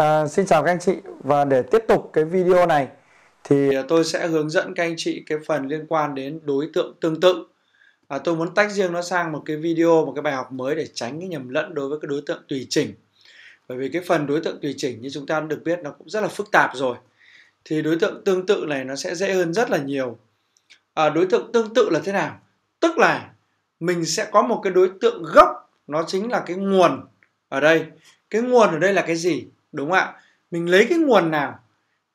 À, xin chào các anh chị và để tiếp tục cái video này thì à, tôi sẽ hướng dẫn các anh chị cái phần liên quan đến đối tượng tương tự à, tôi muốn tách riêng nó sang một cái video một cái bài học mới để tránh cái nhầm lẫn đối với cái đối tượng tùy chỉnh bởi vì cái phần đối tượng tùy chỉnh như chúng ta được biết nó cũng rất là phức tạp rồi thì đối tượng tương tự này nó sẽ dễ hơn rất là nhiều à, đối tượng tương tự là thế nào tức là mình sẽ có một cái đối tượng gốc nó chính là cái nguồn ở đây cái nguồn ở đây là cái gì đúng không ạ mình lấy cái nguồn nào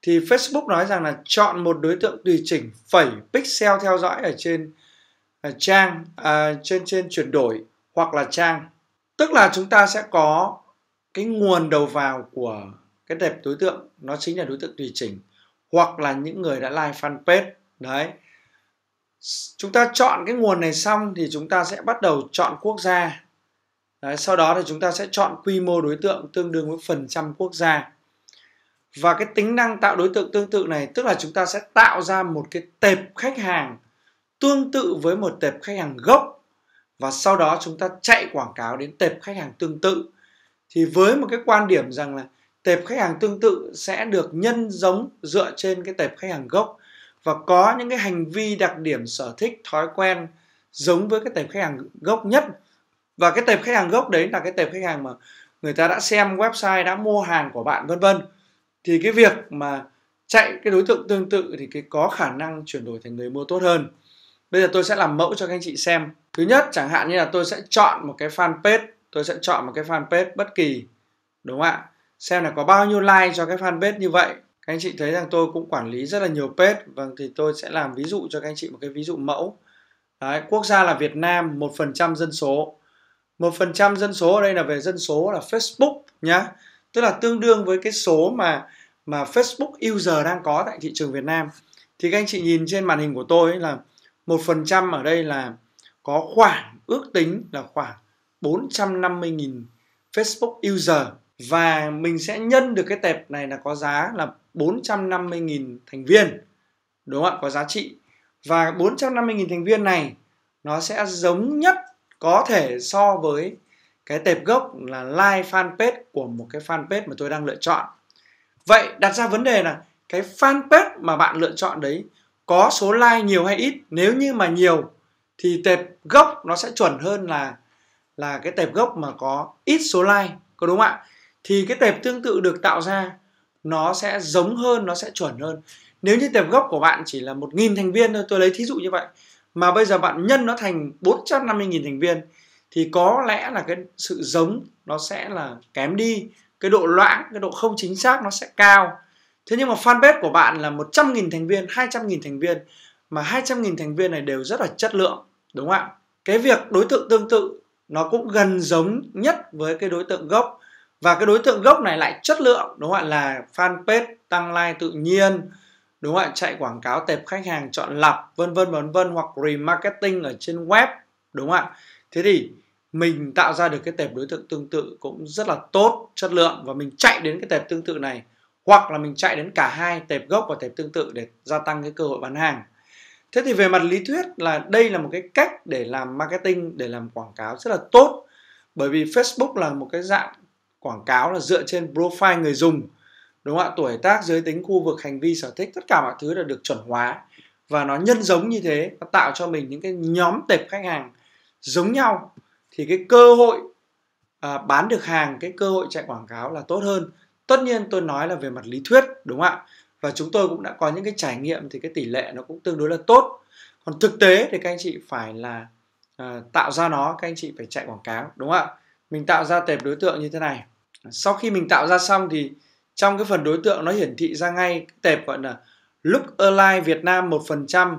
thì Facebook nói rằng là chọn một đối tượng tùy chỉnh phẩy pixel theo dõi ở trên ở à, trang à, trên trên chuyển đổi hoặc là trang tức là chúng ta sẽ có cái nguồn đầu vào của cái đẹp đối tượng nó chính là đối tượng tùy chỉnh hoặc là những người đã like fanpage đấy chúng ta chọn cái nguồn này xong thì chúng ta sẽ bắt đầu chọn quốc gia Đấy, sau đó thì chúng ta sẽ chọn quy mô đối tượng tương đương với phần trăm quốc gia. Và cái tính năng tạo đối tượng tương tự này tức là chúng ta sẽ tạo ra một cái tệp khách hàng tương tự với một tệp khách hàng gốc và sau đó chúng ta chạy quảng cáo đến tệp khách hàng tương tự. Thì với một cái quan điểm rằng là tệp khách hàng tương tự sẽ được nhân giống dựa trên cái tệp khách hàng gốc và có những cái hành vi đặc điểm sở thích thói quen giống với cái tệp khách hàng gốc nhất và cái tệp khách hàng gốc đấy là cái tệp khách hàng mà người ta đã xem website đã mua hàng của bạn vân vân thì cái việc mà chạy cái đối tượng tương tự thì cái có khả năng chuyển đổi thành người mua tốt hơn bây giờ tôi sẽ làm mẫu cho các anh chị xem thứ nhất chẳng hạn như là tôi sẽ chọn một cái fanpage tôi sẽ chọn một cái fanpage bất kỳ đúng không ạ xem là có bao nhiêu like cho cái fanpage như vậy các anh chị thấy rằng tôi cũng quản lý rất là nhiều page vâng thì tôi sẽ làm ví dụ cho các anh chị một cái ví dụ mẫu Đấy, quốc gia là Việt Nam 1% dân số một phần trăm dân số ở đây là về dân số là Facebook nhá tức là tương đương với cái số mà mà Facebook user đang có tại thị trường Việt Nam thì các anh chị nhìn trên màn hình của tôi ấy là một phần trăm ở đây là có khoảng ước tính là khoảng 450.000 Facebook user và mình sẽ nhân được cái tệp này là có giá là 450.000 thành viên đúng không ạ có giá trị và 450.000 thành viên này nó sẽ giống nhất có thể so với cái tệp gốc là like fanpage của một cái fanpage mà tôi đang lựa chọn vậy đặt ra vấn đề là cái fanpage mà bạn lựa chọn đấy có số like nhiều hay ít nếu như mà nhiều thì tệp gốc nó sẽ chuẩn hơn là là cái tệp gốc mà có ít số like có đúng không ạ thì cái tệp tương tự được tạo ra nó sẽ giống hơn nó sẽ chuẩn hơn nếu như tệp gốc của bạn chỉ là một nghìn thành viên thôi tôi lấy thí dụ như vậy mà bây giờ bạn nhân nó thành 450.000 thành viên thì có lẽ là cái sự giống nó sẽ là kém đi cái độ loãng cái độ không chính xác nó sẽ cao thế nhưng mà fanpage của bạn là 100.000 thành viên 200.000 thành viên mà 200.000 thành viên này đều rất là chất lượng đúng không ạ cái việc đối tượng tương tự nó cũng gần giống nhất với cái đối tượng gốc và cái đối tượng gốc này lại chất lượng đúng không ạ là fanpage tăng like tự nhiên đúng không ạ chạy quảng cáo tệp khách hàng chọn lọc vân vân vân vân hoặc remarketing ở trên web đúng không ạ thế thì mình tạo ra được cái tệp đối tượng tương tự cũng rất là tốt chất lượng và mình chạy đến cái tệp tương tự này hoặc là mình chạy đến cả hai tệp gốc và tệp tương tự để gia tăng cái cơ hội bán hàng thế thì về mặt lý thuyết là đây là một cái cách để làm marketing để làm quảng cáo rất là tốt bởi vì facebook là một cái dạng quảng cáo là dựa trên profile người dùng đúng không ạ tuổi tác giới tính khu vực hành vi sở thích tất cả mọi thứ là được chuẩn hóa và nó nhân giống như thế nó tạo cho mình những cái nhóm tệp khách hàng giống nhau thì cái cơ hội à, bán được hàng cái cơ hội chạy quảng cáo là tốt hơn tất nhiên tôi nói là về mặt lý thuyết đúng không ạ và chúng tôi cũng đã có những cái trải nghiệm thì cái tỷ lệ nó cũng tương đối là tốt còn thực tế thì các anh chị phải là à, tạo ra nó các anh chị phải chạy quảng cáo đúng không ạ mình tạo ra tệp đối tượng như thế này sau khi mình tạo ra xong thì trong cái phần đối tượng nó hiển thị ra ngay tệp gọi là look alike Việt Nam 1%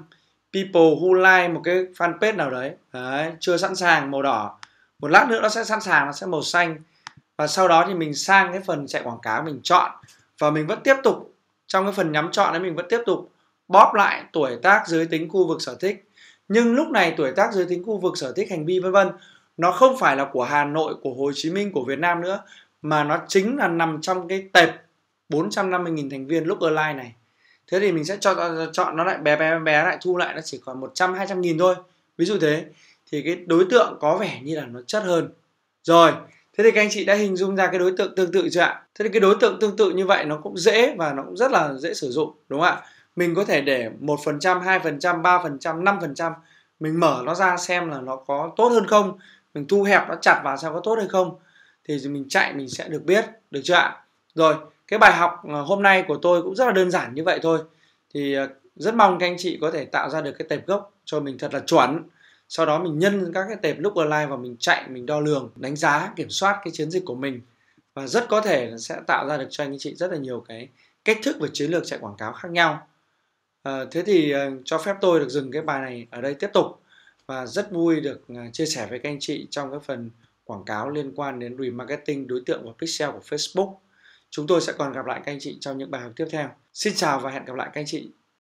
people who like một cái fanpage nào đấy. đấy chưa sẵn sàng màu đỏ một lát nữa nó sẽ sẵn sàng nó sẽ màu xanh và sau đó thì mình sang cái phần chạy quảng cáo mình chọn và mình vẫn tiếp tục trong cái phần nhắm chọn đấy mình vẫn tiếp tục bóp lại tuổi tác giới tính khu vực sở thích nhưng lúc này tuổi tác giới tính khu vực sở thích hành vi vân vân nó không phải là của Hà Nội của Hồ Chí Minh của Việt Nam nữa mà nó chính là nằm trong cái tệp 450.000 thành viên lúc online này thế thì mình sẽ cho, chọn nó lại bé bé bé lại thu lại nó chỉ còn 100 200 nghìn thôi ví dụ thế thì cái đối tượng có vẻ như là nó chất hơn rồi thế thì các anh chị đã hình dung ra cái đối tượng tương tự chưa ạ thế thì cái đối tượng tương tự như vậy nó cũng dễ và nó cũng rất là dễ sử dụng đúng không ạ mình có thể để một phần trăm hai phần trăm ba phần trăm năm phần trăm mình mở nó ra xem là nó có tốt hơn không mình thu hẹp nó chặt vào xem có tốt hay không thì mình chạy mình sẽ được biết được chưa ạ rồi cái bài học ờ, hôm nay của tôi cũng rất là đơn giản như vậy thôi thì ờ, rất mong các anh chị có thể tạo ra được cái tệp gốc cho mình thật là chuẩn sau đó mình nhân các cái tệp lúc online và mình chạy mình đo lường đánh giá kiểm soát cái chiến dịch của mình và rất có thể là sẽ tạo ra được cho anh chị rất là nhiều cái cách thức và chiến lược chạy quảng cáo khác nhau à, thế thì cho phép tôi được dừng cái bài này ở đây tiếp tục và rất vui được chia sẻ với các anh chị trong cái phần quảng cáo liên quan đến remarketing đối tượng và pixel của Facebook Chúng tôi sẽ còn gặp lại các anh chị trong những bài học tiếp theo. Xin chào và hẹn gặp lại các anh chị